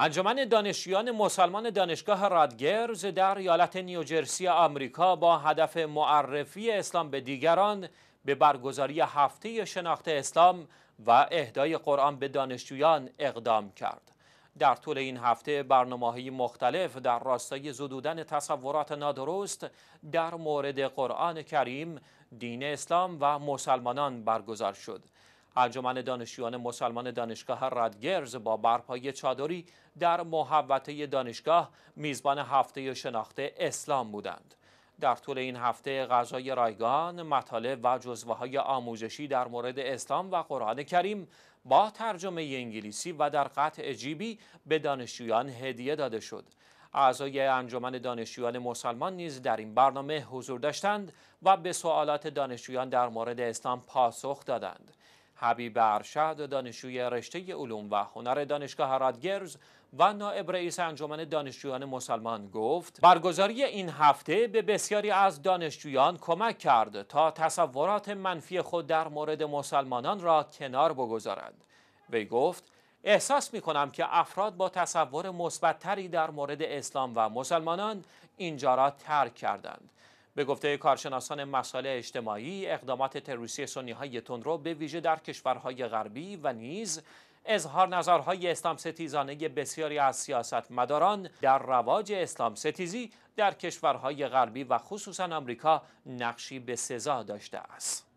انجمن دانشجویان مسلمان دانشگاه رادگرز در ایالت نیوجرسی آمریکا با هدف معرفی اسلام به دیگران به برگزاری هفته شناخت اسلام و اهدای قرآن به دانشجویان اقدام کرد. در طول این هفته برنامه مختلف در راستای زدودن تصورات نادرست در مورد قرآن کریم، دین اسلام و مسلمانان برگزار شد. انجمن دانشجویان مسلمان دانشگاه رادگرز با برپای چادری در محوطه دانشگاه میزبان هفته شناخته اسلام بودند. در طول این هفته غذای رایگان، مطالب و جزوه های آموزشی در مورد اسلام و قرآن کریم با ترجمه انگلیسی و در قطع جیبی به دانشجویان هدیه داده شد. اعضای انجمن دانشجویان مسلمان نیز در این برنامه حضور داشتند و به سوالات دانشجویان در مورد اسلام پاسخ دادند. حبیب ارشد دانشجوی رشته علوم و هنر دانشگاه رادگرز و نائب رئیس انجمن دانشجویان مسلمان گفت برگزاری این هفته به بسیاری از دانشجویان کمک کرد تا تصورات منفی خود در مورد مسلمانان را کنار بگذارند وی گفت احساس می کنم که افراد با تصور مثبتتری در مورد اسلام و مسلمانان اینجا را ترک کردند به گفته کارشناسان مسائل اجتماعی اقدامات تروریستی سنی های تندرو به ویژه در کشورهای غربی و نیز اظهار نظرهای اسلام ستیزانه بسیاری از سیاستمداران در رواج اسلام ستیزی در کشورهای غربی و خصوصا آمریکا نقشی به سزا داشته است.